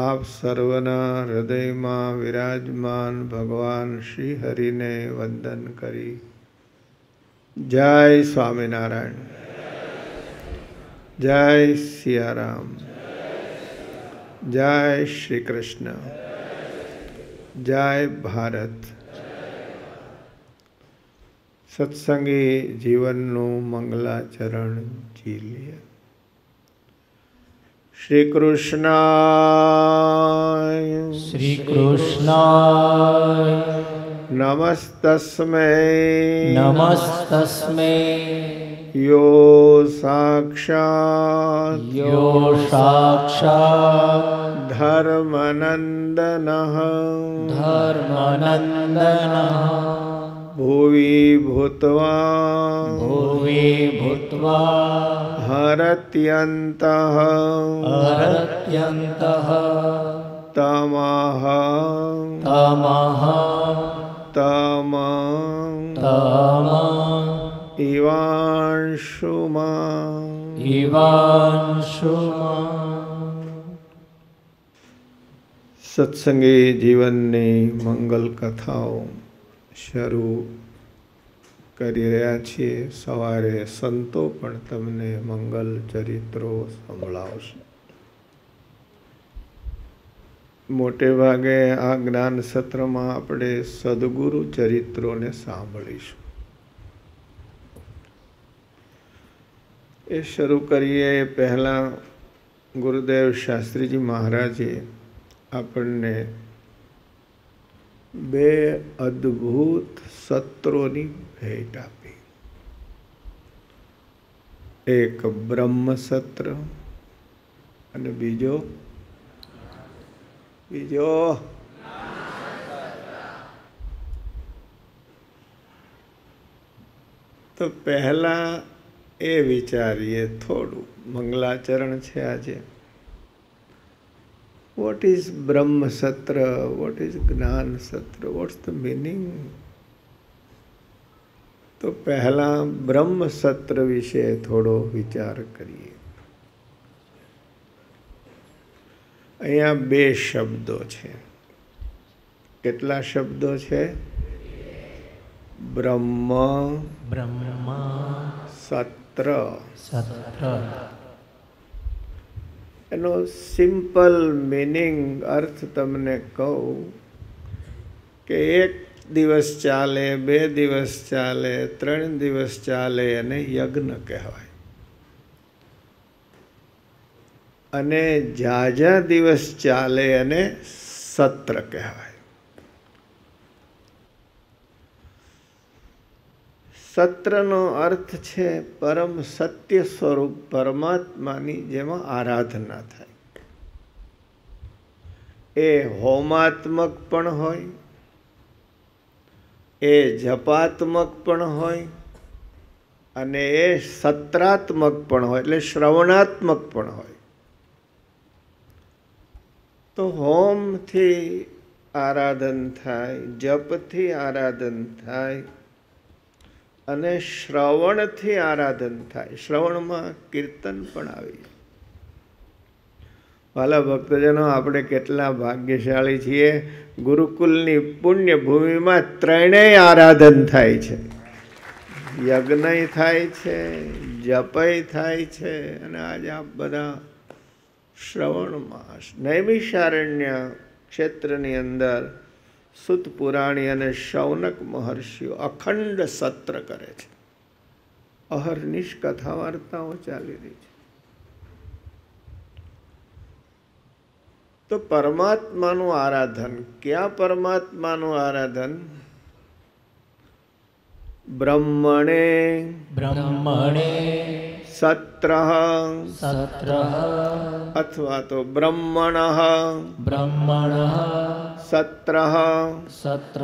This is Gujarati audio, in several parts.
આપ સર્વના હૃદયમાં વિરાજમાન ભગવાન શ્રી હરિને વંદન કરી જય સ્વામિનારાયણ જય સિયારામ જય શ્રી કૃષ્ણ જય ભારત સત્સંગી જીવનનું મંગલાચરણ જીલીએ શ્રી કૃષ્ણ શ્રી કૃષ્ણ નમસ્તસ્મે નમસ્તસ્મે યો સાક્ષાત યો સાક્ષાત ધર્મનંદન ધર્મનંદન ભુવિ ભૂત્વા ભુવિ ભૂત્વા હરત્યંત હરત્યંત તમઃ તમઃ તમ તમ ઇવાંશુમા ઇવાંશુમા સત્સંગે જીવનની મંગલ કથાઓ શરૂ કરી રહ્યા છીએ સવારે સંતો પણ તમને મંગલ ચરિત્રો સંભળાવશે મોટે ભાગે આ જ્ઞાન સત્રમાં આપણે સદગુરુ ચરિત્રોને સાંભળીશું એ શરૂ કરીએ એ પહેલાં ગુરુદેવ શાસ્ત્રીજી મહારાજે આપણને બે અદ્ભુત સત્રોની ભેટ આપી એક બ્રહ્મ સત્ર અને બીજો બીજો તો પહેલા એ વિચારીએ થોડું મંગલાચરણ છે આજે વોટ is બ્રહ્મ સત્ર વોટ is જ્ઞાન Satra, what's the meaning? તો પહેલાં બ્રહ્મ સત્ર વિશે થોડો વિચાર કરીએ અહીંયા બે શબ્દો છે કેટલા શબ્દો છે બ્રહ્મ બ્રહ્મ સત્ર સત્ર એનો સિમ્પલ મિનિંગ અર્થ તમને કહું કે એક દિવસ ચાલે બે દિવસ ચાલે ત્રણ દિવસ ચાલે એને યજ્ઞ કહેવાય અને ઝાઝા દિવસ ચાલે એને સત્ર કહેવાય સત્રનો અર્થ છે પરમ સત્ય સ્વરૂપ પરમાત્માની જેમાં આરાધના થાય એ હોમાત્મક પણ હોય એ જપાત્મક પણ હોય અને એ સત્રાત્મક પણ હોય એટલે શ્રવણાત્મક પણ હોય તો હોમથી આરાધન થાય જપથી આરાધન થાય અને શ્રવણથી આરાધન થાય શ્રવણમાં કીર્તન પણ આવી વાલા ભક્તજનો આપણે કેટલા ભાગ્યશાળી છીએ ગુરુકુલની પુણ્યભૂમિમાં ત્રણેય આરાધન થાય છે યજ્ઞય થાય છે જપય થાય છે અને આજે આપ બધા શ્રવણમાં નૈમિષારણ્ય ક્ષેત્રની અંદર સુતપુરાણી અને શૌનક મહર્ષિઓ અખંડ સત્ર કરે છે અહર્નિશ કથા વાર્તાઓ ચાલી રહી છે તો પરમાત્માનું આરાધન ક્યાં પરમાત્માનું આરાધન બ્રહ્મણે બ્રહ્મણે સત્ર સત્ર અથવા તો બ્રહ્મણ બ્રહ્મણ સત્ર સત્ર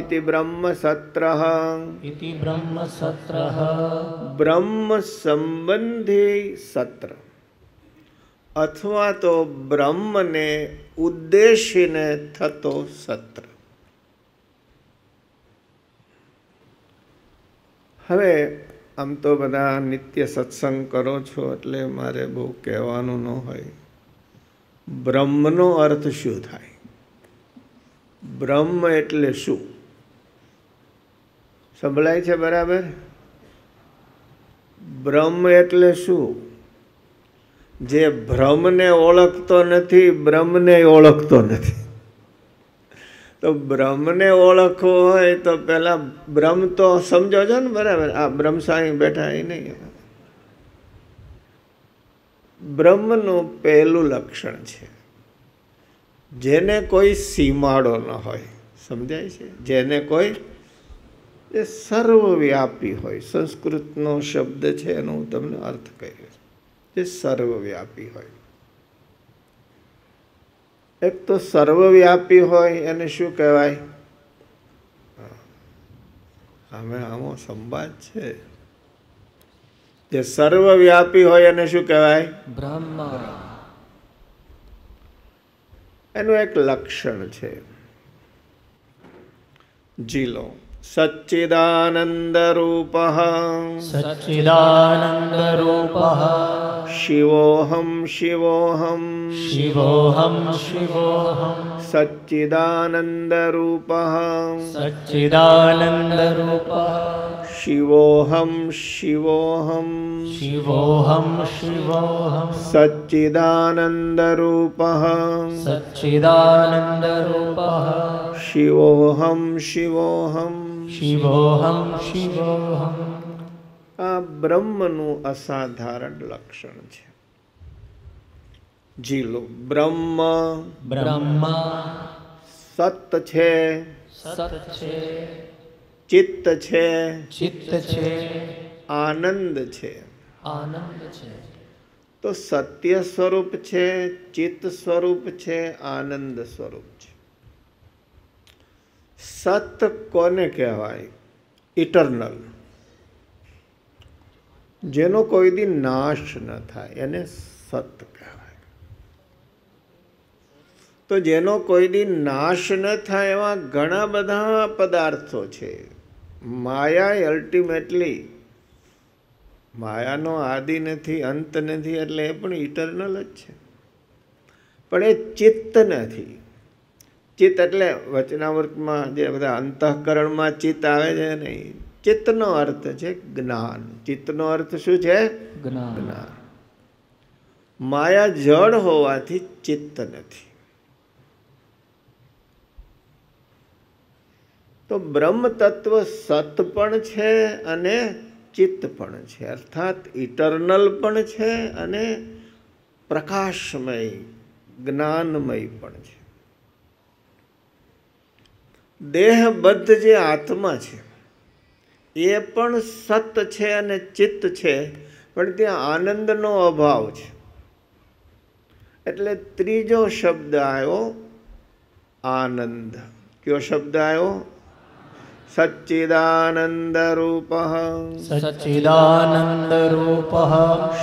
ઇતિ બ્રહ્મ સત્ર ઇતિ બ્રહ્મ સત્ર બ્રહ્મ સંબંધે સત્ર અથવા તો બ્રહ્મને ઉદ્દેશીને થતો સત્ર હવે આમ તો બધા નિત્ય સત્સંગ કરો છો એટલે મારે બહુ કહેવાનું ન હોય બ્રહ્મનો અર્થ શું થાય બ્રહ્મ એટલે શું સંભળાય છે બરાબર બ્રહ્મ એટલે શું જે ભ્રમને ઓળખતો નથી બ્રહ્મને ઓળખતો નથી તો બ્રહ્મને ઓળખવો હોય તો પહેલાં બ્રહ્મ તો સમજો છો ને બરાબર આ બ્રહ્મ સાંઈ બેઠા એ નહીં બ્રહ્મનું પહેલું લક્ષણ છે જેને કોઈ સીમાડો ન હોય સમજાય છે જેને કોઈ એ સર્વવ્યાપી હોય સંસ્કૃતનો શબ્દ છે એનો હું તમને અર્થ કહીશ જે સર્વવ્યાપી હોય એક તો સર્વવ્યાપી હોય એને શું કહેવાય અમે આમો સંવાદ છે જે સર્વવ્યાપી હોય એને શું કહેવાય બ્રહ્મા એનું એક લક્ષણ છે જીલો सच्चिदानन्दरूपः सच्चिदानन्दरूपः शिवोऽहं शिवोऽहं शिवोऽहं शिवोऽहं सच्चिदानन्दरूपः सच्चिदानन्दरूपः शिवोऽहं शिवोऽहं शिवोऽहं शिवोऽहं सच्चिदानन्दरूपः सच्चिदानन्दरूपः शिवोऽहं शिवोऽहम् શિવોહમ શિવોહમ આ બ્રહ્મનું અસાધારણ લક્ષણ છે જીલો બ્રહ્મ બ્રહ્મ સત છે સત છે ચિત્ત છે ચિત્ત છે આનંદ છે આનંદ છે તો સત્ય સ્વરૂપ છે ચિત્ત સ્વરૂપ છે આનંદ સ્વરૂપ છે સત કોને કહેવાય ઇટરનલ જેનો કોઈ દી નાશ ન થાય એને સત કહેવાય તો જેનો કોઈ દી નાશ ન થાય એવા ઘણા બધા પદાર્થો છે માયા અલ્ટિમેટલી માયાનો આદિ નથી અંત નથી એટલે એ પણ ઇટરનલ જ છે પણ એ ચિત્ત નથી ચિત્ત એટલે વચનાવૃતમાં જે બધા અંતઃકરણમાં ચિત્ત આવે છે ને ચિત્તનો અર્થ છે જ્ઞાન ચિત્તનો અર્થ શું છે જ્ઞાન માયા જળ હોવાથી ચિત્ત નથી તો બ્રહ્મ તત્વ સત પણ છે અને ચિત્ત પણ છે અર્થાત ઇટરનલ પણ છે અને પ્રકાશમય જ્ઞાનમય પણ છે દેહબદ્ધ જે આત્મા છે એ પણ સત છે અને ચિત્ત છે પણ ત્યાં આનંદનો અભાવ છે એટલે ત્રીજો શબ્દ આવ્યો આનંદ કયો શબ્દ આવ્યો સચ્ચિદાનંદરૂપ સચ્ચિદાનંદરૂપ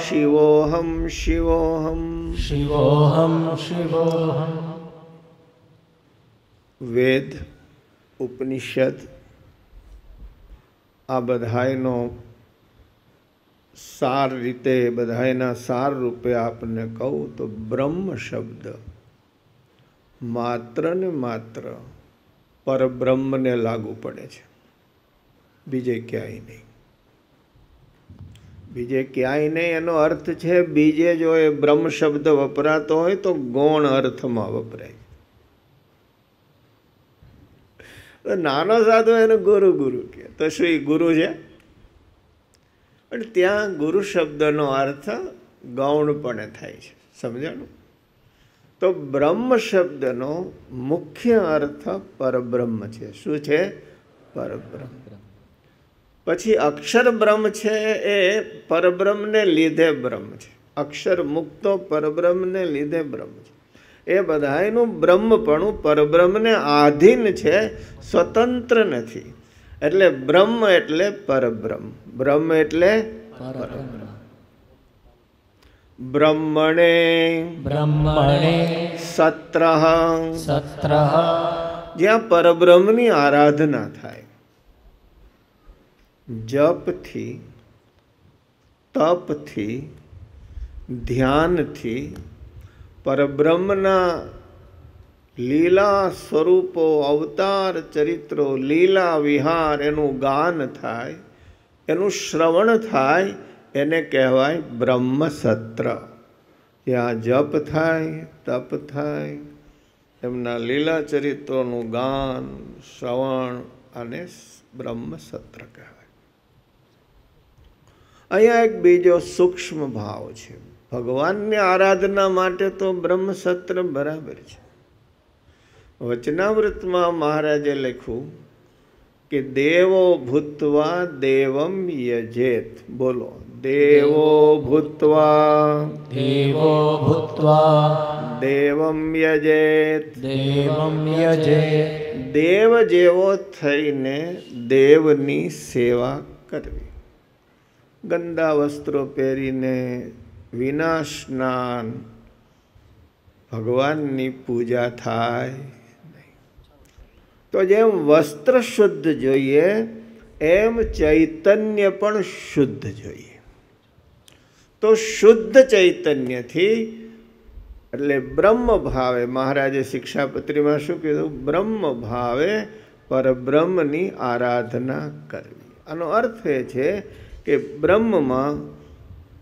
શિવોહમ શિવોહમ શિવોહમ શિવોહમ વેદ ઉપનિષદ આ બધાયનો સાર રીતે બધાયના સાર રૂપે આપને કહું તો બ્રહ્મ શબ્દ માત્ર ને માત્ર પરબ્રહ્મને લાગુ પડે છે બીજે ક્યાંય નહીં બીજે ક્યાંય નહીં એનો અર્થ છે બીજે જો એ બ્રહ્મ શબ્દ વપરાતો હોય તો ગૌણ અર્થમાં વપરાય તો નાનો સાધુ એને ગુરુ ગુરુ કહે તો શું ગુરુ છે પણ ત્યાં ગુરુ શબ્દનો અર્થ ગૌણપણે થાય છે સમજાણું તો બ્રહ્મ શબ્દનો મુખ્ય અર્થ પરબ્રહ્મ છે શું છે પરબ્રહ્મ પછી અક્ષર બ્રહ્મ છે એ પરબ્રહ્મને લીધે બ્રહ્મ છે અક્ષર મુક્તો પરબ્રહ્મને લીધે બ્રહ્મ છે એ બધાયનું બ્રહ્મપણું પરબ્રહ્મને આધીન છે સ્વતંત્ર નથી એટલે બ્રહ્મ એટલે પરબ્રહ્મ બ્રહ્મ એટલે પરબ્રહ્મ બ્રહ્મણે બ્રહ્મણે સત્ર સત્ર જ્યાં પરબ્રહ્મની આરાધના થાય જપથી તપથી ધ્યાનથી પરબ્રહ્મના લીલા સ્વરૂપો અવતાર ચરિત્રો લીલા વિહાર એનું ગાન થાય એનું શ્રવણ થાય એને કહેવાય બ્રહ્મસત્ર ત્યાં જપ થાય તપ થાય એમના લીલા ચરિત્રોનું ગાન શ્રવણ અને બ્રહ્મસત્ર કહેવાય અહીંયા એક બીજો સૂક્ષ્મ ભાવ છે ભગવાનની આરાધના માટે તો બ્રહ્મસત્ર બરાબર છે વચનાવૃતમાં મહારાજે લખ્યું કે દેવો ભૂતવા દેવમ યજેત બોલો દેવો ભૂતવા દેવો ભૂતવા દેવમ યજેત દેવમ યજેત દેવ જેવો થઈને દેવની સેવા કરવી ગંદા વસ્ત્રો પહેરીને વિનાશનાન ભગવાનની પૂજા થાય તો જેમ વસ્ત્ર શુદ્ધ જોઈએ એમ ચૈતન્ય પણ શુદ્ધ જોઈએ તો શુદ્ધ ચૈતન્યથી એટલે બ્રહ્મ ભાવે મહારાજે શિક્ષાપત્રીમાં શું કીધું બ્રહ્મ ભાવે પરબ્રહ્મની આરાધના કરવી આનો અર્થ એ છે કે બ્રહ્મમાં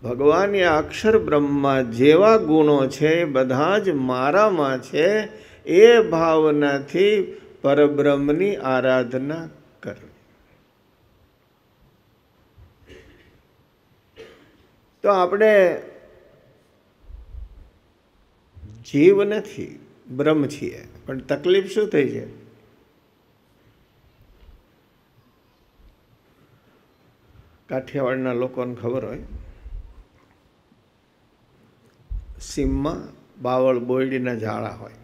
ભગવાન એ અક્ષર બ્રહ્મા જેવા ગુણો છે બધા જ મારામાં છે એ ભાવનાથી પરબ્રહ્મની આરાધના કરવી તો આપણે જીવ નથી બ્રહ્મ છીએ પણ તકલીફ શું થઈ છે કાઠિયાવાડના લોકોને ખબર હોય સીમમાં બાવળ બોયડીના ઝાડા હોય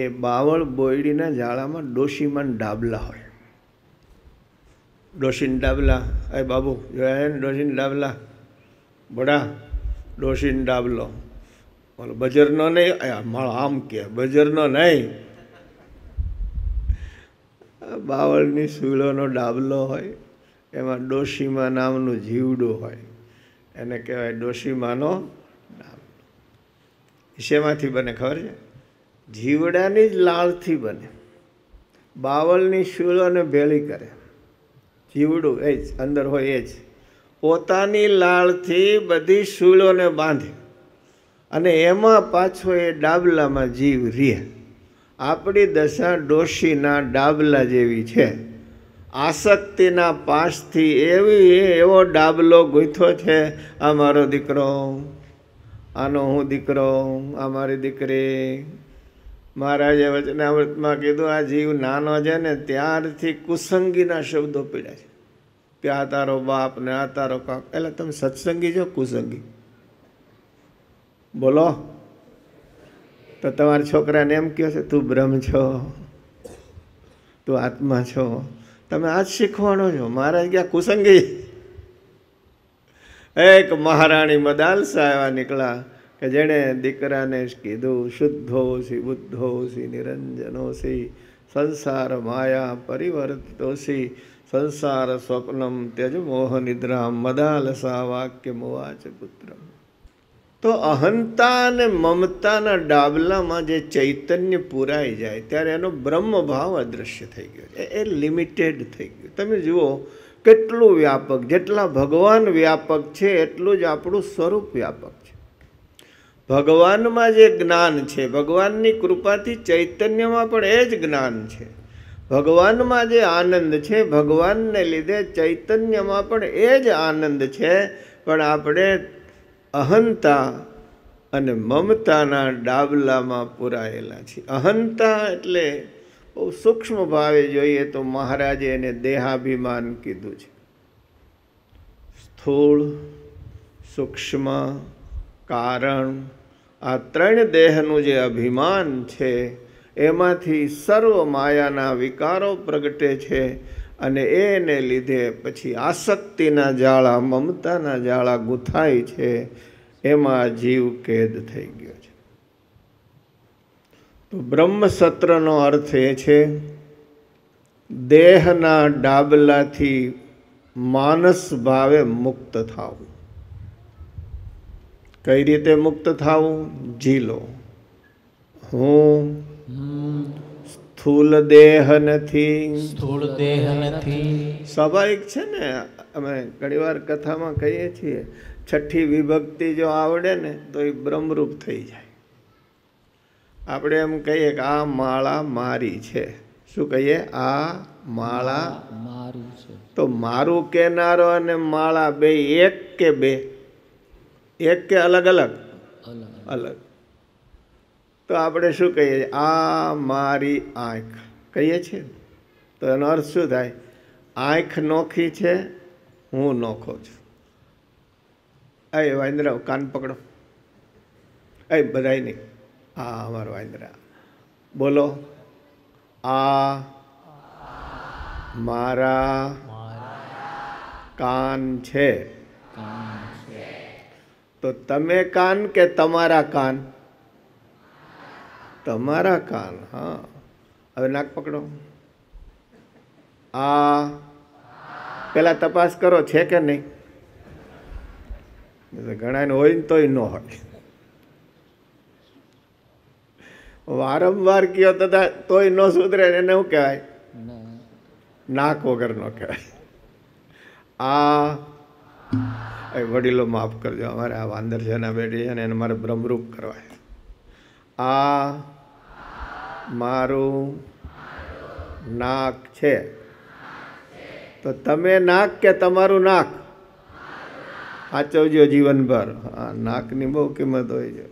એ બાવળ બોયડીના ઝાડામાં ડોશીમાન ડાબલા હોય ડોશીન ડાબલા એ બાબુ જોયા ને ડોશીન ડાબલા બડા ડોશીન ડાબલો બોલો બજરનો નહીં આમ કે બજરનો નહીં બાવળની સૂલોનો ડાબલો હોય એમાં ડોશીમા નામનું જીવડું હોય એને કહેવાય ડોશીમાનો શેમાંથી બને ખબર છે જીવડાની જ લાળથી બને બાવલની શૂલોને ભેળી કરે જીવડું એ જ અંદર હોય એ જ પોતાની લાળથી બધી શૂલોને બાંધે અને એમાં પાછો એ ડાબલામાં જીવ રહે આપણી દશા ડોશીના ડાબલા જેવી છે આસક્તિના પાસથી એવી એવો ડાબલો ગૂંથો છે આ મારો દીકરો આનો હું દીકરો આ મારી દીકરી મહારાજે વચનામૃતમાં કીધું આ જીવ નાનો છે ને ત્યારથી કુસંગીના શબ્દો પીડ્યા છે કે આ તારો બાપ ને આ તારો કાક એટલે તમે સત્સંગી છો કુસંગી બોલો તો તમારા છોકરાને એમ કહો છે તું બ્રહ્મ છો તું આત્મા છો તમે આ જ શીખવાનો છો મહારાજ ક્યાં કુસંગી એક મહારાણી મદાલસા એવા નીકળ્યા કે જેણે દીકરાને કીધું શુદ્ધો સી બુદ્ધો સી નિરંજનો સી સંસાર માયા પરિવર્તોસી સંસાર સ્વપ્નમ ત્યજ મોહ નિદ્રા મદાલસા વાક્ય મુવાચ પુત્ર તો અહંતા અને મમતાના ડાબલામાં જે ચૈતન્ય પૂરાઈ જાય ત્યારે એનો બ્રહ્મભાવ અદૃશ્ય થઈ ગયો એ લિમિટેડ થઈ ગયો તમે જુઓ કેટલું વ્યાપક જેટલા ભગવાન વ્યાપક છે એટલું જ આપણું સ્વરૂપ વ્યાપક છે ભગવાનમાં જે જ્ઞાન છે ભગવાનની કૃપાથી ચૈતન્યમાં પણ એ જ જ્ઞાન છે ભગવાનમાં જે આનંદ છે ભગવાનને લીધે ચૈતન્યમાં પણ એ જ આનંદ છે પણ આપણે અહંતા અને મમતાના ડાબલામાં પુરાયેલા છીએ અહંતા એટલે બહુ સૂક્ષ્મ ભાવે જોઈએ તો મહારાજે એને દેહાભિમાન કીધું છે સ્થૂળ સૂક્ષ્મ કારણ આ ત્રણ દેહનું જે અભિમાન છે એમાંથી સર્વ માયાના વિકારો પ્રગટે છે અને એને લીધે પછી આસક્તિના જાળા મમતાના જાળા ગૂંથાય છે એમાં જીવ કેદ થઈ ગયો તો બ્રહ્મસત્રનો અર્થ એ છે દેહના ડાબલાથી માનસ ભાવે મુક્ત થાવું કઈ રીતે મુક્ત થાવું જીલો હું સ્થૂલ દેહ નથી સ્થૂળ દેહ નથી સ્વાભાવિક છે ને અમે ઘણીવાર કથામાં કહીએ છીએ છઠ્ઠી વિભક્તિ જો આવડે ને તો એ બ્રહ્મરૂપ થઈ જાય આપણે એમ કહીએ કે આ માળા મારી છે શું કહીએ આ માળા મારી છે તો મારું કેનારો અને માળા બે એક કે બે એક કે અલગ અલગ અલગ તો આપણે શું કહીએ આ મારી આંખ કહીએ છીએ તો એનો અર્થ શું થાય આંખ નોખી છે હું નોખો છું અય વાંદરાવ કાન પકડો અય બધાય નહીં હા અમારું આંદ્રા બોલો આ મારા કાન છે તો તમે કાન કે તમારા કાન તમારા કાન હા હવે નાક પકડો આ પેલા તપાસ કરો છે કે નહીં ઘણાને હોય ને તોય ન હોય વારંવાર કયો તથા તોય ન સુધરે એને શું કહેવાય નાક વગર વગરનો કહેવાય આ વડીલો માફ કરજો અમારે આ વાંદર છે ને બેટી છે ને એને મારે ભ્રમરૂપ કરવા આ મારું નાક છે તો તમે નાક કે તમારું નાક સાચવજો જીવનભર આ નાકની બહુ કિંમત હોય છે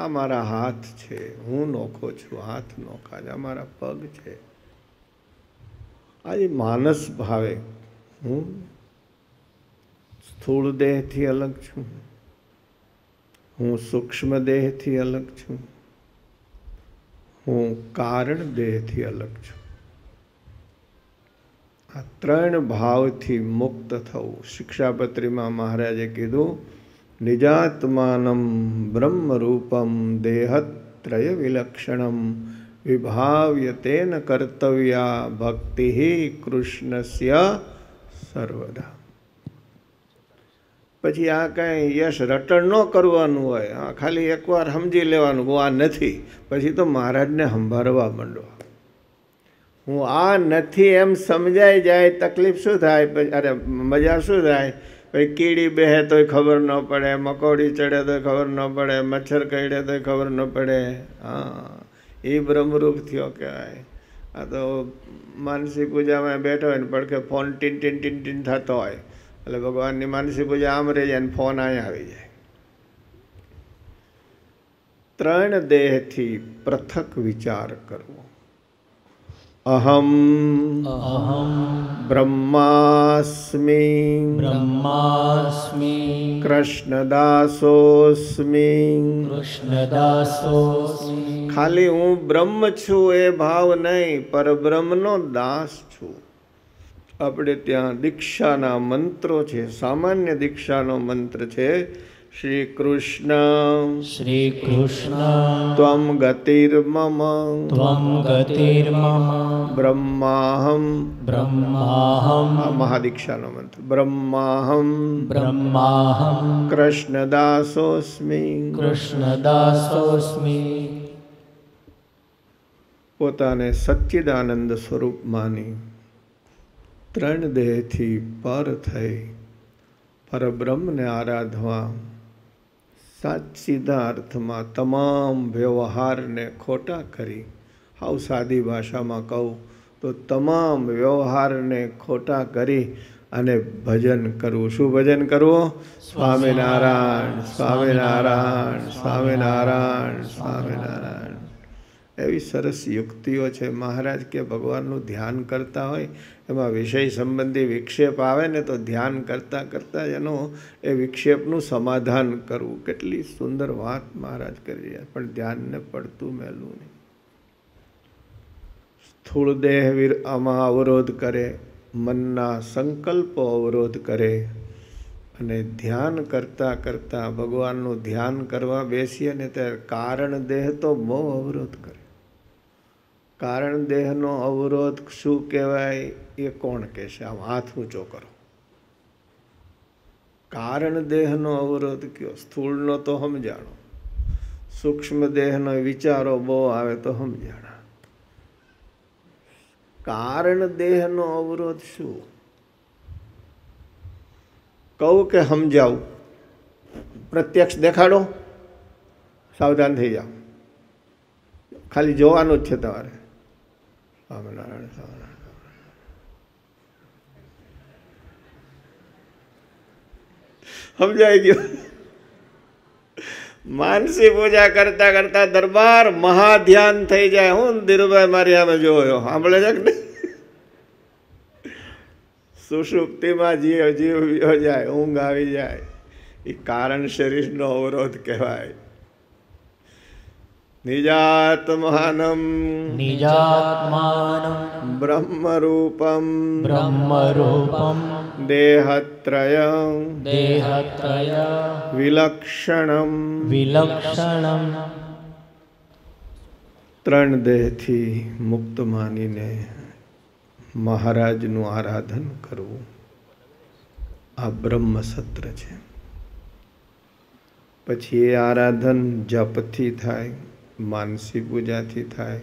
આ મારા હાથ છે હું નોખો છું હાથ નોખા છે આ મારા પગ છે આજે માનસ ભાવે હું સ્થૂળ દેહથી અલગ છું હું સૂક્ષ્મ દેહથી અલગ છું હું કારણ દેહથી અલગ છું આ ત્રણ ભાવથી મુક્ત થવું શિક્ષાપત્રીમાં મહારાજે કીધું નિજાત્માનમ બ્રહ્મરૂપમ દેહત્રય વિલક્ષણમ વિભાવ્ય તેન કર્તવ્યા ભક્તિ કૃષ્ણસ્ય સર્વદા પછી આ કાંઈ યશ રટણ ન કરવાનું હોય આ ખાલી એકવાર સમજી લેવાનું હું આ નથી પછી તો મહારાજને સંભાળવા માંડો હું આ નથી એમ સમજાઈ જાય તકલીફ શું થાય અરે મજા શું થાય ભાઈ કીડી બેહે તોય ખબર ન પડે મકોડી ચડે તો ખબર ન પડે મચ્છર કરડે તોય ખબર ન પડે હા એ બ્રહ્મરૂપ થયો કહેવાય આ તો માનસી પૂજામાં બેઠો હોય ને પડખે ફોન ટીન ટીન ટીન ટીન થતો હોય એટલે ભગવાનની માનસી પૂજા આમ રહી જાય ને ફોન અહીંયા આવી જાય ત્રણ દેહથી પૃથક વિચાર કરવો अहम अहम ब्रह्मास्मि ब्रह्मास्मि કૃષ્ણદાસોસ્મિ કૃષ્ણદાસોસ્મિ ખાલી હું બ્રહ્મ છું એ ભાવ નહીં પર બ્રહ્મનો દાસ છું આપણે ત્યાં દીક્ષાના મંત્રો છે સામાન્ય દીક્ષાનો મંત્ર છે શ્રીકૃષ્ણ શ્રીકૃષ્ણ ત્વં ગતિર્મમ ત્વં ગતિર્મમ બ્રહ્માહમ બ્રહ્માહમ મહાદીક્ષાનો મંત્ર બ્રહ્માહમ બ્રહ્માહમ કૃષ્ણદાસોસ્મિ કૃષ્ણદાસોસ્મિ પોતાને સચ્ચિદાનંદ સ્વરૂપ માની ત્રણ દેહથી પર થઈ પરબ્રહ્મને આરાધવા સાચ સીધા અર્થમાં તમામ વ્યવહારને ખોટા કરી હાઉ સાદી ભાષામાં કહું તો તમામ વ્યવહારને ખોટા કરી અને ભજન કરવું શું ભજન કરવું સ્વામિનારાયણ સ્વામિનારાયણ સ્વામિનારાયણ સ્વામિનારાયણ એવી સરસ યુક્તિઓ છે મહારાજ કે ભગવાનનું ધ્યાન કરતા હોય એમાં વિષય સંબંધી વિક્ષેપ આવે ને તો ધ્યાન કરતાં કરતાં એનું એ વિક્ષેપનું સમાધાન કરવું કેટલી સુંદર વાત મહારાજ કરી રહ્યા પણ ધ્યાનને પડતું મેલું નહીં સ્થૂળ દેહ વીર આમાં અવરોધ કરે મનના સંકલ્પો અવરોધ કરે અને ધ્યાન કરતાં કરતાં ભગવાનનું ધ્યાન કરવા બેસીએ ને ત્યારે કારણ દેહ તો બહુ અવરોધ કરે કારણ દેહનો અવરોધ શું કહેવાય એ કોણ કહેશે આમ હાથ ઊંચો કરો કારણ દેહનો અવરોધ કયો સ્થૂળનો તો સમજાણો સૂક્ષ્મ દેહનો વિચારો બહુ આવે તો સમજાણા કારણ દેહનો અવરોધ શું કહું કે સમજાવું પ્રત્યક્ષ દેખાડો સાવધાન થઈ જાઓ ખાલી જોવાનું જ છે તમારે हम जाई दियो मानसी पूजा करता करता दरबार महाध्यान થઈ જાય હું નિર્વય માર્યાનો જોયો સાંભળે રેક ને સુસુપ્તિ માં જી હજી હો જાય ઊંઘ આવી જાય એ કારણ શરીર નો અવરોધ કહેવાય निजात्मानं निजात्मानं ब्रह्मरूपं ब्रह्मरूपं देहत्रयं देहत्रय विलक्षणं વિલક્ષણમ ત્રણ દેહથી મુક્ત માનીને મહારાજનું આરાધન કરવું આ બ્રહ્મ સત્ર છે પછી એ આરાધન જપથી થાય માનસિક ઉર્જાથી થાય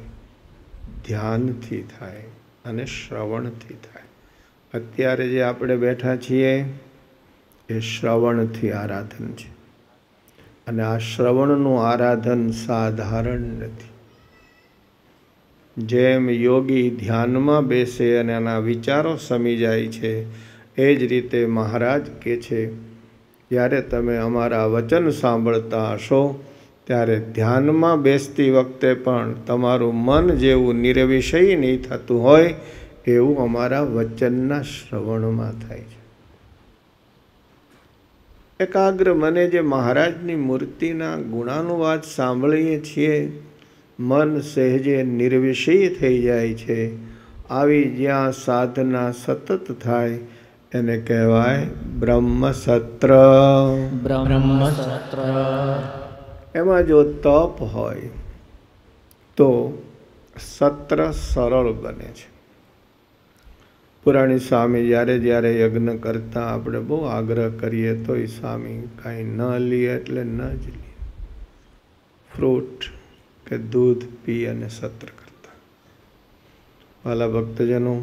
ધ્યાનથી થાય અને શ્રવણથી થાય અત્યારે જે આપણે બેઠા છીએ એ શ્રવણથી આરાધન છે અને આ શ્રવણનું આરાધન સાધારણ નથી જેમ યોગી ધ્યાનમાં બેસે અને આના વિચારો સમી જાય છે એ જ રીતે મહારાજ કે છે જ્યારે તમે અમારા વચન સાંભળતા હશો ત્યારે ધ્યાનમાં બેસતી વખતે પણ તમારું મન જેવું નિર્વિષય નહીં થતું હોય એવું અમારા વચનના શ્રવણમાં થાય છે એકાગ્ર મને જે મહારાજની મૂર્તિના ગુણાનુવાદ સાંભળીએ છીએ મન સહેજે નિર્વિષયી થઈ જાય છે આવી જ્યાં સાધના સતત થાય એને કહેવાય બ્રહ્મસત્ર બ્રહ્મસત્ર એમાં જો તપ હોય તો સત્ર સરળ બને છે પુરાણી સ્વામી જ્યારે જ્યારે યજ્ઞ કરતા આપણે બહુ આગ્રહ કરીએ તોય સ્વામી કાંઈ ન લઈએ એટલે ન જ લઈએ ફ્રૂટ કે દૂધ પી અને સત્ર કરતા વાલા ભક્તજનો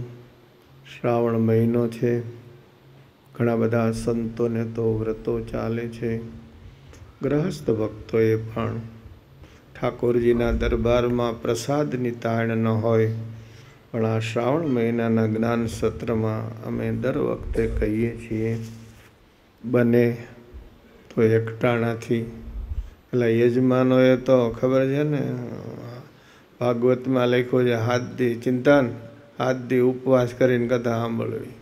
શ્રાવણ મહિનો છે ઘણા બધા સંતોને તો વ્રતો ચાલે છે ગ્રહસ્થ ભક્તોએ પણ ઠાકોરજીના દરબારમાં પ્રસાદની તાણ ન હોય પણ આ શ્રાવણ મહિનાના જ્ઞાન સત્રમાં અમે દર વખતે કહીએ છીએ બને તો એકટાણાથી એટલે યજમાનોએ તો ખબર છે ને ભાગવતમાં લખ્યું છે હાથ હાથથી ચિંતન હાથથી ઉપવાસ કરીને કથા સાંભળવી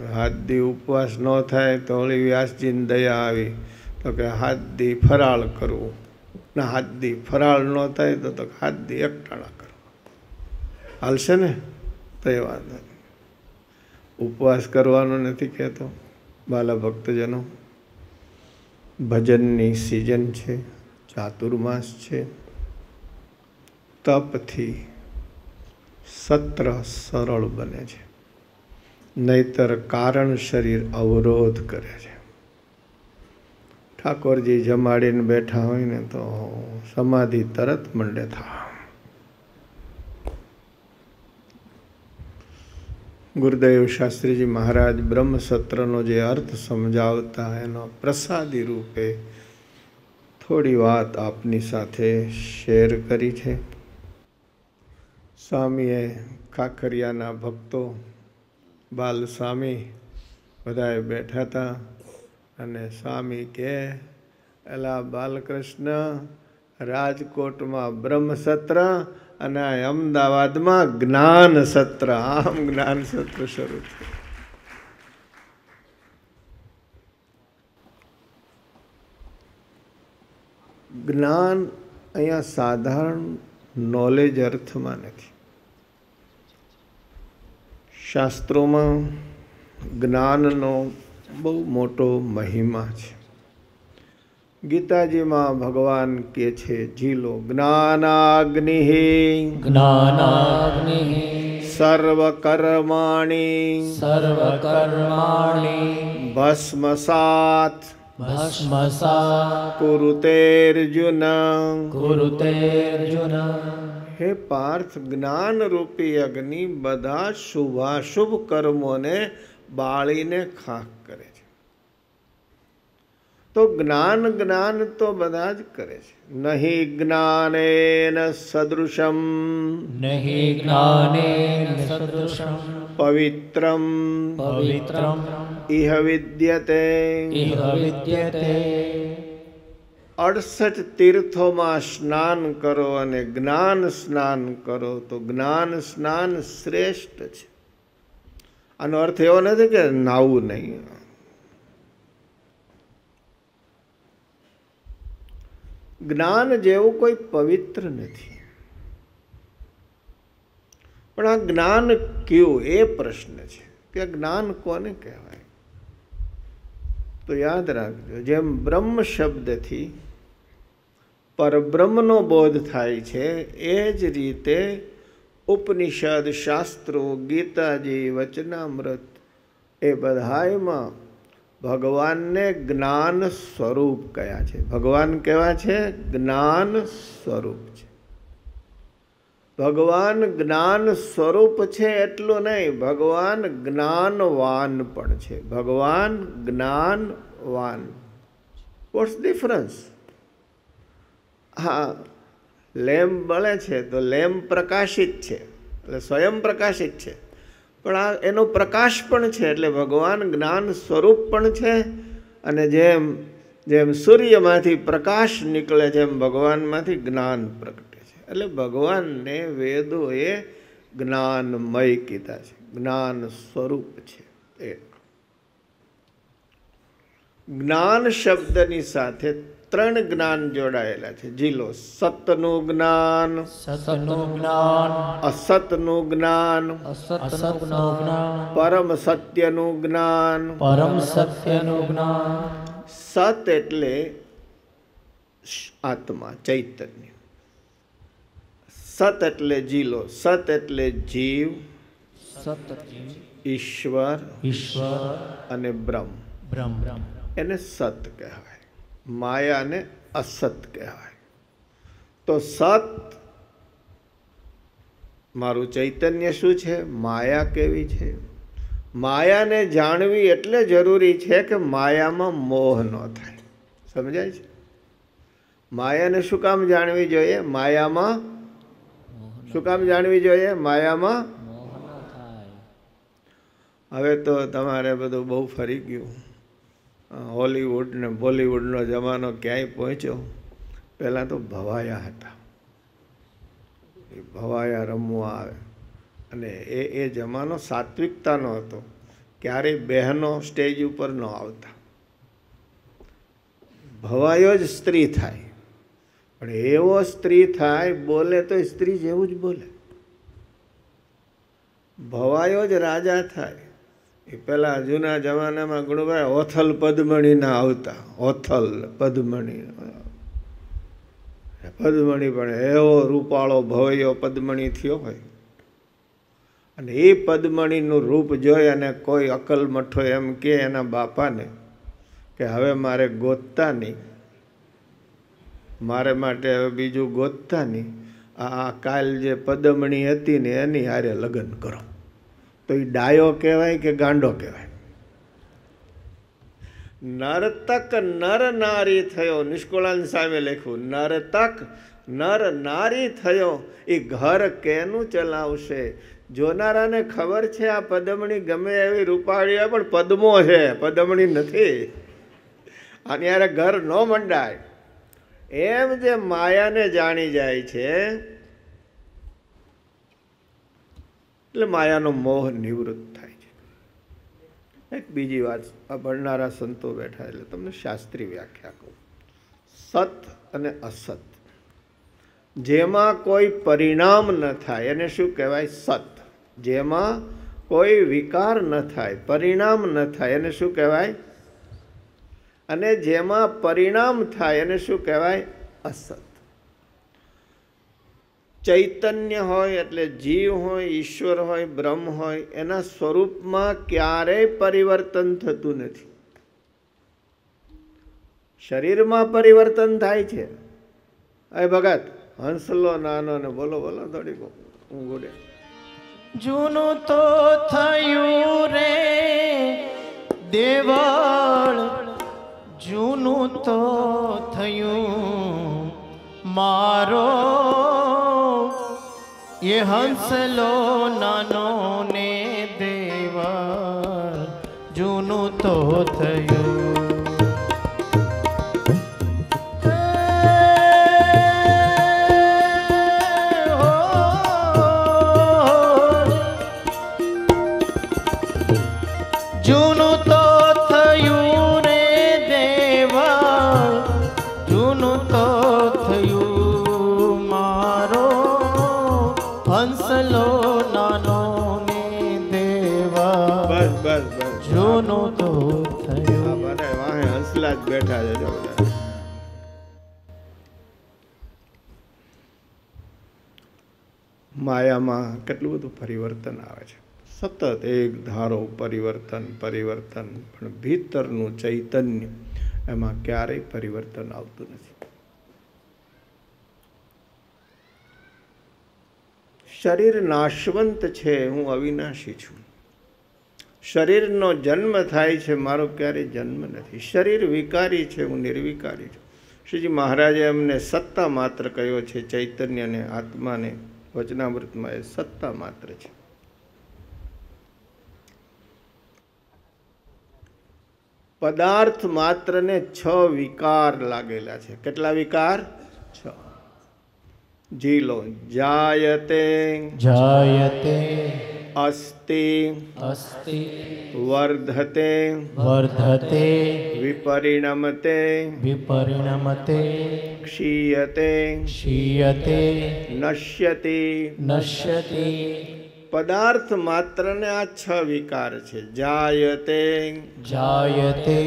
હાથ હાથથી ઉપવાસ ન થાય તો ઓળી વ્યાસજીની દયા આવી તો કે હાથ દી ફરાળ કરવું ના હાથ દી ફરાળ ન થાય તો તો હાથ દી એકટાણા કરવા હાલશે ને તો એ વાંધો ઉપવાસ કરવાનો નથી કહેતો બાલા ભક્તજનો ભજનની સિઝન છે ચાતુર્માસ છે તપથી સત્ર સરળ બને છે નહીતર કારણ શરીર અવરોધ કરે છે ઠાકોરજી જમાડીને બેઠા હોય ને તો સમાધિ તરત મંડે થા ગુરુદેવ શાસ્ત્રીજી મહારાજ બ્રહ્મસત્રનો જે અર્થ સમજાવતા એનો પ્રસાદી રૂપે થોડી વાત આપની સાથે શેર કરી છે સ્વામીએ કાંકરિયાના ભક્તો બાલ સ્વામી બધાએ બેઠા હતા અને સ્વામી કહે એલા બાલકૃષ્ણ રાજકોટમાં બ્રહ્મસત્ર અને અમદાવાદમાં જ્ઞાન સત્ર આમ જ્ઞાન સત્ર શરૂ થયું જ્ઞાન અહીંયા સાધારણ નોલેજ અર્થમાં નથી શાસ્ત્રોમાં જ્ઞાનનો બહુ મોટો મહિમા છે ગીતાજીમાં ભગવાન કે છે જીલો જ્ઞાનાગ્નિ જ્ઞાનાગ્નિ સર્વકર્માણી સર્વકર્માણી ભસ્મસાત ભસ્મસાત કુરુતેર્જુન કુરુતેર્જુન હે પાર્થ જ્ઞાનરૂપી અગ્નિ બધા શુભાશુભ કર્મોને બાળીને ખાખ કરે છે તો જ્ઞાન જ્ઞાન તો બધા જ કરે છે નહીં જ્ઞાને સદૃશમ નહીં જ્ઞાનેન સદૃશમ પવિત્રમ પવિત્રમ ઇહ વિદ્યતે ઇહ વિદ્યતે અડસઠ તીર્થોમાં સ્નાન કરો અને જ્ઞાન સ્નાન કરો તો જ્ઞાન સ્નાન શ્રેષ્ઠ છે આનો અર્થ એવો નથી કે નાવું નહીં જ્ઞાન જેવું કોઈ પવિત્ર નથી પણ આ જ્ઞાન કયું એ પ્રશ્ન છે કે જ્ઞાન કોને કહેવાય તો યાદ રાખજો જેમ બ્રહ્મ શબ્દથી પરબ્રહ્મનો બોધ થાય છે એ જ રીતે ઉપનિષદ શાસ્ત્રો ગીતાજી વચનામૃત એ બધાયમાં ભગવાનને જ્ઞાન સ્વરૂપ કયા છે ભગવાન કેવા છે જ્ઞાન સ્વરૂપ છે ભગવાન જ્ઞાન સ્વરૂપ છે એટલું નહીં ભગવાન જ્ઞાનવાન પણ છે ભગવાન જ્ઞાનવાન વોટ્સ ડિફરન્સ હા લેમ્પ બળે છે તો લેમ્પ પ્રકાશિત છે એટલે સ્વયં પ્રકાશિત છે પણ આ એનો પ્રકાશ પણ છે એટલે ભગવાન જ્ઞાન સ્વરૂપ પણ છે અને જેમ જેમ સૂર્યમાંથી પ્રકાશ નીકળે છે એમ ભગવાનમાંથી જ્ઞાન પ્રગટે છે એટલે ભગવાનને વેદોએ જ્ઞાનમય કીધા છે જ્ઞાન સ્વરૂપ છે એ જ્ઞાન શબ્દની સાથે ત્રણ જ્ઞાન જોડાયેલા છે જીલો સતનું જ્ઞાન સતનું જ્ઞાન અસતનું જ્ઞાન અસતનું જ્ઞાન પરમ સત્યનું જ્ઞાન પરમ સત્યનું જ્ઞાન સત એટલે આત્મા ચૈતન્ય સત એટલે જીલો સત એટલે જીવ સત ઈશ્વર ઈશ્વર અને બ્રહ્મ બ્રહ્મ એને સત કહેવાય માયાને અસત કહેવાય તો સત મારું ચૈતન્ય શું છે માયા કેવી છે માયાને જાણવી એટલે જરૂરી છે કે માયામાં મોહ ન થાય સમજાય છે માયાને શું કામ જાણવી જોઈએ માયામાં શું કામ જાણવી જોઈએ માયામાં હવે તો તમારે બધું બહુ ફરી ગયું હોલીવુડ ને બોલીવુડનો જમાનો ક્યાંય પહોંચ્યો પહેલાં તો ભવાયા હતા એ ભવાયા રમવા આવે અને એ એ જમાનો સાત્વિકતાનો હતો ક્યારેય બહેનો સ્ટેજ ઉપર ન આવતા ભવાયો જ સ્ત્રી થાય પણ એવો સ્ત્રી થાય બોલે તો સ્ત્રી જેવું જ બોલે ભવાયો જ રાજા થાય એ પહેલાં જૂના જમાનામાં ગુણભાઈ ઓથલ પદ્મણીના આવતા ઓથલ પદ્મણી પદ્મણી પણ એવો રૂપાળો ભવયો પદ્મણી થયો હોય અને એ પદ્મણીનું રૂપ જોઈ અને કોઈ અકલ મઠો એમ કે એના બાપાને કે હવે મારે ગોતતા નહીં મારે માટે હવે બીજું ગોતતા નહીં આ કાલ જે પદમણી હતી ને એની હારે લગ્ન કરો તો એ ડાયો કહેવાય કે ગાંડો કહેવાય નરતક નર નારી થયો નિષ્કુળાન સામે લખ્યું નરતક નર નારી થયો એ ઘર કેનું ચલાવશે જોનારાને ખબર છે આ પદમણી ગમે એવી રૂપાળી પણ પદમો છે પદમણી નથી અને ઘર ન મંડાય એમ જે માયાને જાણી જાય છે એટલે માયાનો મોહ નિવૃત્ત થાય છે એક બીજી વાત આ ભણનારા સંતો બેઠા એટલે તમને શાસ્ત્રી વ્યાખ્યા કહું સત અને અસત જેમાં કોઈ પરિણામ ન થાય એને શું કહેવાય સત જેમાં કોઈ વિકાર ન થાય પરિણામ ન થાય એને શું કહેવાય અને જેમાં પરિણામ થાય એને શું કહેવાય અસત ચૈતન્ય હોય એટલે જીવ હોય ઈશ્વર હોય બ્રહ્મ હોય એના સ્વરૂપમાં ક્યારેય પરિવર્તન થતું નથી શરીરમાં પરિવર્તન થાય છે અરે ભગત હંસલો નાનો ને બોલો બોલો થોડીક હું ગોડે જૂનું તો થયું રે દેવળ જૂનું તો થયું મારો ये हंस लो नानो ने देवा જૂનું तो થયું કાયદામાં કેટલું બધું પરિવર્તન આવે છે સતત એક ધારો પરિવર્તન પરિવર્તન પણ ભીતરનું ચૈતન્ય એમાં ક્યારેય પરિવર્તન આવતું નથી શરીર નાશવંત છે હું અવિનાશી છું શરીરનો જન્મ થાય છે મારો ક્યારેય જન્મ નથી શરીર વિકારી છે હું નિર્વિકારી છું શ્રીજી મહારાજે એમને સત્તા માત્ર કહ્યો છે ચૈતન્યને આત્માને વચનામૃતમાં એ સત્તા માત્ર છે પદાર્થ માત્રને છ વિકાર લાગેલા છે કેટલા વિકાર છ જીલો જાયતે જાયતે अस्ति अस्ति वर्धते वर्धते विपरिणमते विपरिणमते ક્ષીયતે ક્ષીયતે नश्यति नश्यति પદાર્થ માત્રને આ છ વિકાર છે જાયતે જાયતે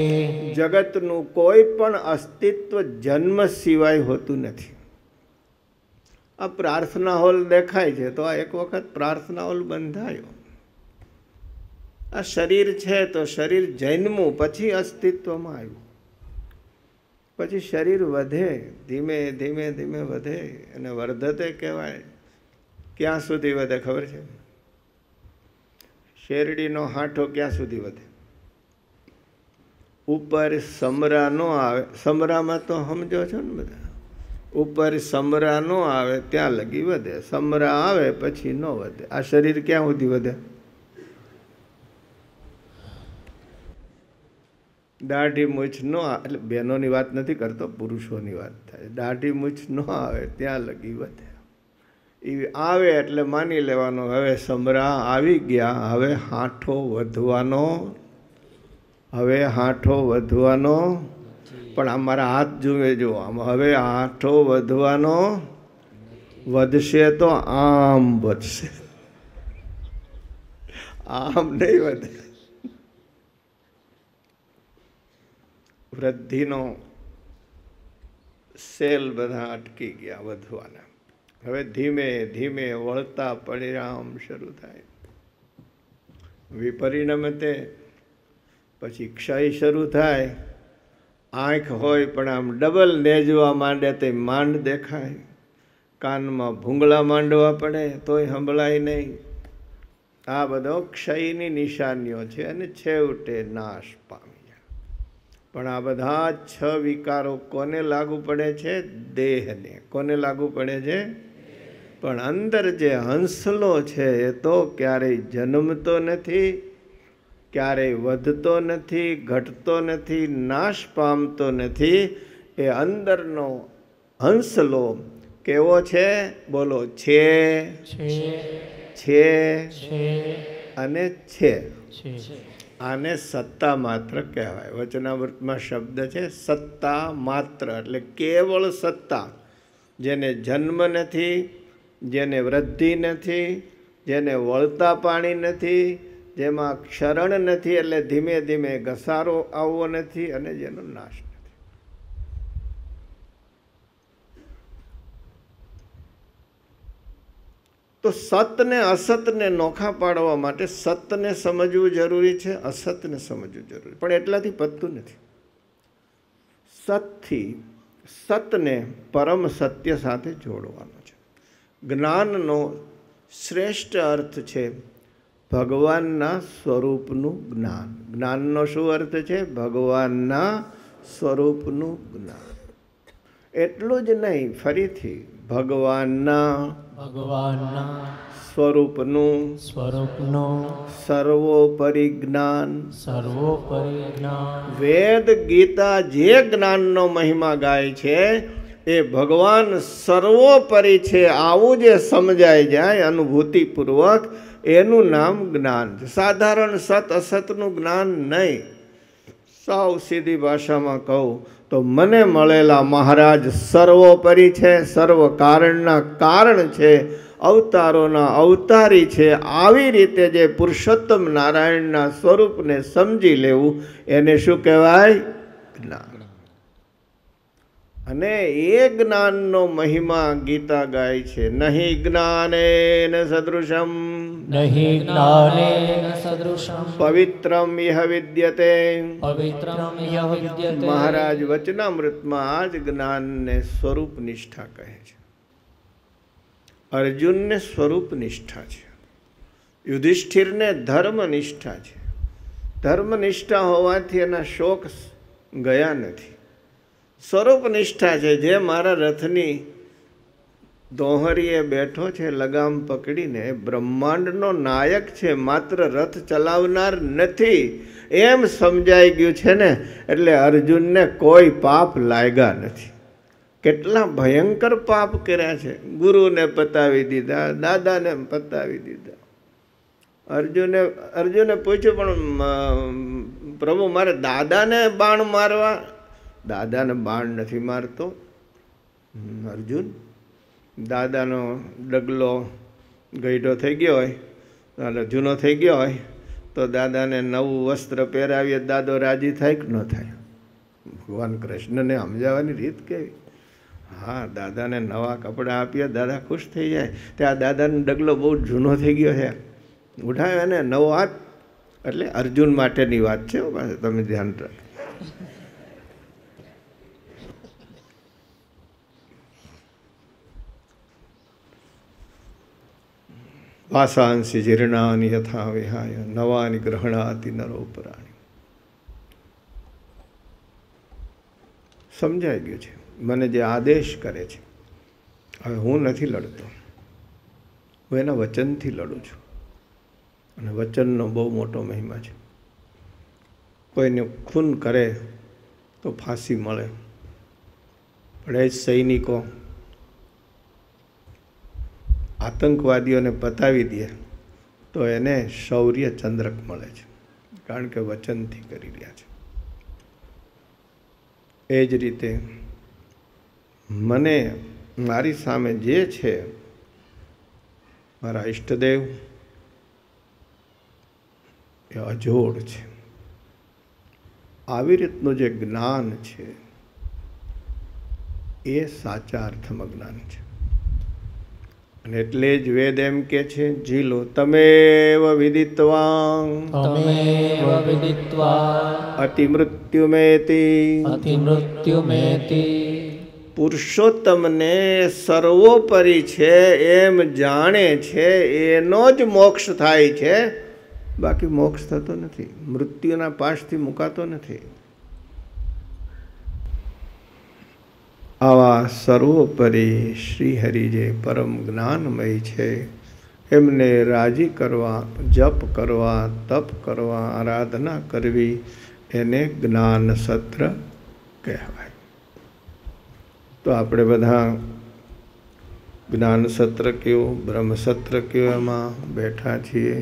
જગતનું કોઈ પણ અસ્તિત્વ જન્મ સિવાય હોતું નથી આ પ્રાર્થના હોલ દેખાય છે તો આ એક વખત પ્રાર્થના હોલ બંધાયો આ શરીર છે તો શરીર જન્મવું પછી અસ્તિત્વમાં આવ્યું પછી શરીર વધે ધીમે ધીમે ધીમે વધે અને વર્ધતે કહેવાય ક્યાં સુધી વધે ખબર છે શેરડીનો હાંઠો ક્યાં સુધી વધે ઉપર સમરા નો આવે સમરામાં તો સમજો છો ને બધા ઉપર સમરા ન આવે ત્યાં લગી વધે સમરા આવે પછી ન વધે આ શરીર ક્યાં સુધી વધે દાઢી મૂછ ન એટલે બહેનોની વાત નથી કરતો પુરુષોની વાત થાય દાઢી મૂછ ન આવે ત્યાં લગી વધે એ આવે એટલે માની લેવાનો હવે સમરા આવી ગયા હવે હાંઠો વધવાનો હવે હાંઠો વધવાનો પણ આ મારા હાથ જુએ જો આમ હવે આઠો વધવાનો વધશે તો આમ વધશે આમ નહીં વધે વૃદ્ધિનો સેલ બધા અટકી ગયા વધવાના હવે ધીમે ધીમે વળતા પરિણામ શરૂ થાય વિપરિણમે તે પછી ક્ષય શરૂ થાય આંખ હોય પણ આમ ડબલ નેજવા માંડે તે માંડ દેખાય કાનમાં ભૂંગળા માંડવા પડે તોય સંભળાય નહીં આ બધો ક્ષયની નિશાનીઓ છે અને છેવટે નાશ પામી પણ આ બધા છ વિકારો કોને લાગુ પડે છે દેહને કોને લાગુ પડે છે પણ અંદર જે હંસલો છે એ તો ક્યારેય જન્મતો નથી ક્યારેય વધતો નથી ઘટતો નથી નાશ પામતો નથી એ અંદરનો હંસલો કેવો છે બોલો છે છે અને છે આને સત્તા માત્ર કહેવાય વચનાવૃતમાં શબ્દ છે સત્તા માત્ર એટલે કેવળ સત્તા જેને જન્મ નથી જેને વૃદ્ધિ નથી જેને વળતા પાણી નથી તેમાં ક્ષરણ નથી એટલે ધીમે ધીમે ઘસારો આવવો નથી અને જેનો નાશ નથી તો સતને અસતને નોખા પાડવા માટે સતને સમજવું જરૂરી છે અસતને સમજવું જરૂરી પણ એટલાથી પતતું નથી સતથી સતને પરમ સત્ય સાથે જોડવાનો છે જ્ઞાનનો શ્રેષ્ઠ અર્થ છે ભગવાનના સ્વરૂપનું જ્ઞાન જ્ઞાનનો શું અર્થ છે ભગવાનના સ્વરૂપનું જ્ઞાન એટલું જ નહીં ફરીથી ભગવાનના ભગવાનના સ્વરૂપનું સ્વરૂપનું સર્વોપરી જ્ઞાન સર્વોપરી જ્ઞાન વેદ ગીતા જે જ્ઞાનનો મહિમા ગાય છે એ ભગવાન સર્વોપરી છે આવું જે સમજાઈ જાય અનુભૂતિપૂર્વક એનું નામ જ્ઞાન સાધારણ સત અસતનું જ્ઞાન નહીં સાવ સીધી ભાષામાં કહું તો મને મળેલા મહારાજ સર્વોપરી છે સર્વ કારણના કારણ છે અવતારોના અવતારી છે આવી રીતે જે પુરુષોત્તમ નારાયણના સ્વરૂપને સમજી લેવું એને શું કહેવાય જ્ઞાન અને એ જ્ઞાનનો મહિમા ગીતા ગાય છે નહીં જ્ઞાને સદૃશમ નહીં જ્ઞાનેન સદૃશમ પવિત્રમ ઇહ વિદ્યતે પવિત્રમ ઇહ વિદ્યતે મહારાજ વચનામૃતમાં આ જ જ્ઞાનને સ્વરૂપ નિષ્ઠા કહે છે અર્જુનને સ્વરૂપ નિષ્ઠા છે યુધિષ્ઠિરને ધર્મ નિષ્ઠા છે ધર્મ નિષ્ઠા હોવાથી એના શોક ગયા નથી સ્વરૂપ નિષ્ઠા છે જે મારા રથની દોહરીએ બેઠો છે લગામ પકડીને બ્રહ્માંડનો નાયક છે માત્ર રથ ચલાવનાર નથી એમ સમજાઈ ગયું છે ને એટલે અર્જુનને કોઈ પાપ લાગ્યા નથી કેટલા ભયંકર પાપ કર્યા છે ગુરુને પતાવી દીધા દાદાને પતાવી દીધા અર્જુને અર્જુને પૂછ્યું પણ પ્રભુ મારે દાદાને બાણ મારવા દાદાને બાણ નથી મારતો અર્જુન દાદાનો ડગલો ગઈઢો થઈ ગયો હોય એટલે જૂનો થઈ ગયો હોય તો દાદાને નવું વસ્ત્ર પહેરાવીએ દાદો રાજી થાય કે ન થાય ભગવાન કૃષ્ણને સમજાવવાની રીત કેવી હા દાદાને નવા કપડાં આપીએ દાદા ખુશ થઈ જાય ત્યાં દાદાનો ડગલો બહુ જૂનો થઈ ગયો છે ઉઠાવ્યો અને નવો આપ એટલે અર્જુન માટેની વાત છે તમે ધ્યાન રાખો વાસાંસી જીર્ણાની યથા વિહાય નવાની ગ્રહણાતી નરોપરાણી સમજાઈ ગયું છે મને જે આદેશ કરે છે હવે હું નથી લડતો હું એના વચનથી લડું છું અને વચનનો બહુ મોટો મહિમા છે કોઈને ખૂન કરે તો ફાંસી મળે પણ એ સૈનિકો આતંકવાદીઓને પતાવી દે તો એને શૌર્ય ચંદ્રક મળે છે કારણ કે વચનથી કરી રહ્યા છે એ જ રીતે મને મારી સામે જે છે મારા ઈષ્ટદેવ એ અજોડ છે આવી રીતનું જે જ્ઞાન છે એ સાચા અર્થમાં જ્ઞાન છે અને એટલે જ વેદ એમ કે છે જીલો તમે વિદિત્વા તમેવ વિદિત્વા અતિ મૃત્યુમેતિ અતિ મૃત્યુમેતિ પુરુષોત્તમને સર્વોપરી છે એમ જાણે છે એનો જ મોક્ષ થાય છે બાકી મોક્ષ થતો નથી મૃત્યુના પાશથી મુકાતો નથી આવા સર્વોપરી શ્રીહરિ જે પરમ જ્ઞાનમય છે એમને રાજી કરવા જપ કરવા તપ કરવા આરાધના કરવી એને જ્ઞાન સત્ર કહેવાય તો આપણે બધા જ્ઞાન સત્ર કયો બ્રહ્મસત્ર કયો એમાં બેઠા છીએ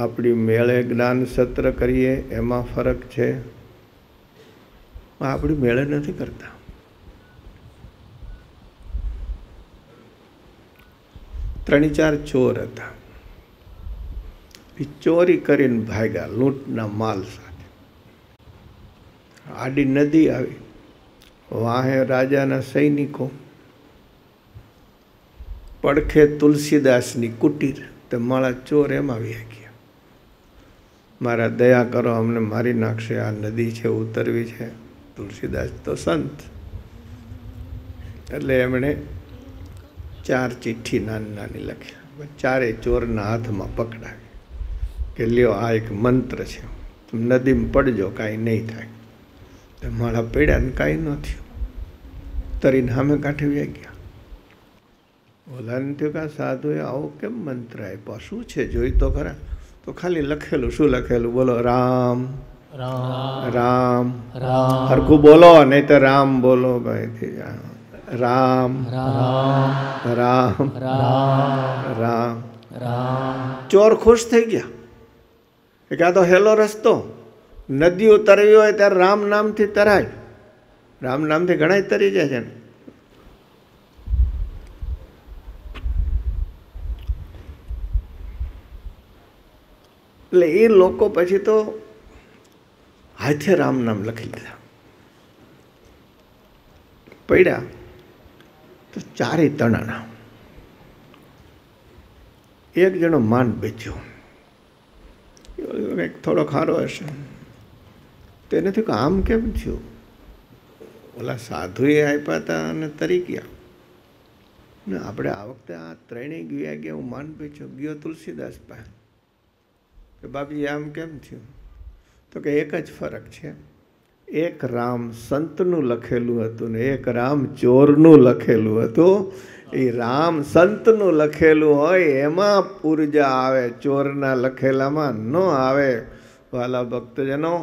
આપણી મેળે જ્ઞાન સત્ર કરીએ એમાં ફરક છે આપણી મેળે નથી કરતા ત્રણ ચાર ચોર હતા એ ચોરી કરીને ભાગ્યા લૂંટના માલ સાથે આડી નદી આવી વાહે રાજાના સૈનિકો પડખે તુલસીદાસની કુટીર તે મારા ચોર એમ આવી ગયા મારા દયા કરો અમને મારી નાખશે આ નદી છે ઉતરવી છે તુલસીદાસ તો સંત એટલે એમણે ચાર ચિઠ્ઠી નાની નાની લખી ચારે ચોરના હાથમાં પકડાવી કે લ્યો આ એક મંત્ર છે તમે નદીમાં પડજો કાંઈ નહીં થાય માળા પડ્યા ને કાંઈ ન થયું તરીને સામે કાંઠે વ્યા ગયા ઓલાને થયું કે સાધુએ આવો કેમ મંત્ર આપ્યો શું છે જોઈ તો ખરા તો ખાલી લખેલું શું લખેલું બોલો રામ રામ રામ હરખું બોલો નહીં તો રામ બોલો ભાઈ થઈ જાણો રામ રામ રામ રામ રામ રામ ચોર ખુશ થઈ ગયા કે આ તો હેલો રસ્તો નદીઓ તરવી હોય ત્યારે રામ નામથી તરાય રામ નામથી ઘણા તરી જાય છે એટલે એ લોકો પછી તો હાથે રામ નામ લખી દીધા પડ્યા તો ચારે તણાણા એક જણો માન બેચ્યો કંઈક થોડો ખારો હશે તેને થયું કે આમ કેમ થયું ઓલા સાધુએ આપ્યા હતા અને તરી ગયા ને આપણે આ વખતે આ ત્રણેય ગયા ગયા હું માન પીછો ગયો તુલસીદાસ પાસે કે બાપજી આમ કેમ થયું તો કે એક જ ફરક છે એક રામ સંતનું લખેલું હતું ને એક રામ ચોરનું લખેલું હતું એ રામ સંતનું લખેલું હોય એમાં ઉર્જા આવે ચોરના લખેલામાં ન આવે વાલા ભક્તજનો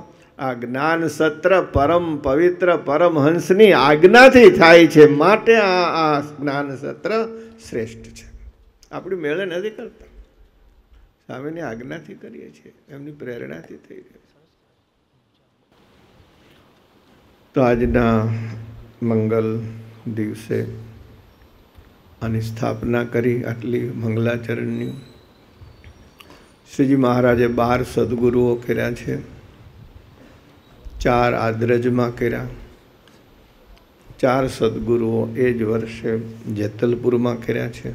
આ જ્ઞાન સત્ર પરમ પવિત્ર પરમહંસની આજ્ઞાથી થાય છે માટે આ આ જ્ઞાન સત્ર શ્રેષ્ઠ છે આપણી મેળે નથી કરતા સ્વામીની આજ્ઞાથી કરીએ છીએ એમની પ્રેરણાથી થઈ રહ્યું છે તો આજના મંગલ દિવસે આની સ્થાપના કરી આટલી મંગલાચરણની શ્રીજી મહારાજે બાર સદગુરુઓ કર્યા છે ચાર આદ્રજમાં કર્યા ચાર સદગુરુઓ એ જ વર્ષે જેતલપુરમાં કર્યા છે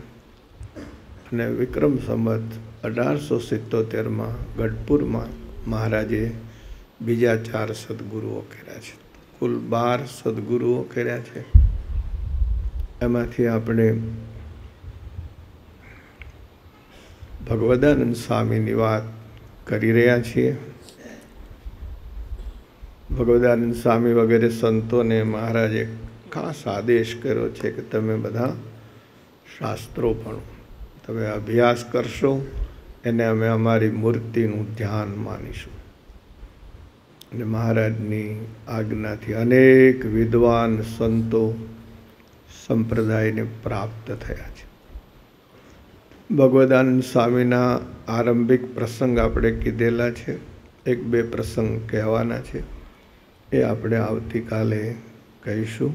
અને વિક્રમ સંવત અઢારસો સિત્તોતેરમાં ગઢપુરમાં મહારાજે બીજા ચાર સદગુરુઓ કર્યા છે કુલ બાર સદગુરુઓ કર્યા છે એમાંથી આપણે ભગવદાનંદ સ્વામીની વાત કરી રહ્યા છીએ ભગવદાનંદ સ્વામી વગેરે સંતોને મહારાજે ખાસ આદેશ કર્યો છે કે તમે બધા શાસ્ત્રો પણ તમે અભ્યાસ કરશો એને અમે અમારી મૂર્તિનું ધ્યાન માનીશું અને મહારાજની આજ્ઞાથી અનેક વિદ્વાન સંતો સંપ્રદાયને પ્રાપ્ત થયા છે ભગવદાનંદ સ્વામીના આરંભિક પ્રસંગ આપણે કીધેલા છે એક બે પ્રસંગ કહેવાના છે એ આપણે આવતીકાલે કહીશું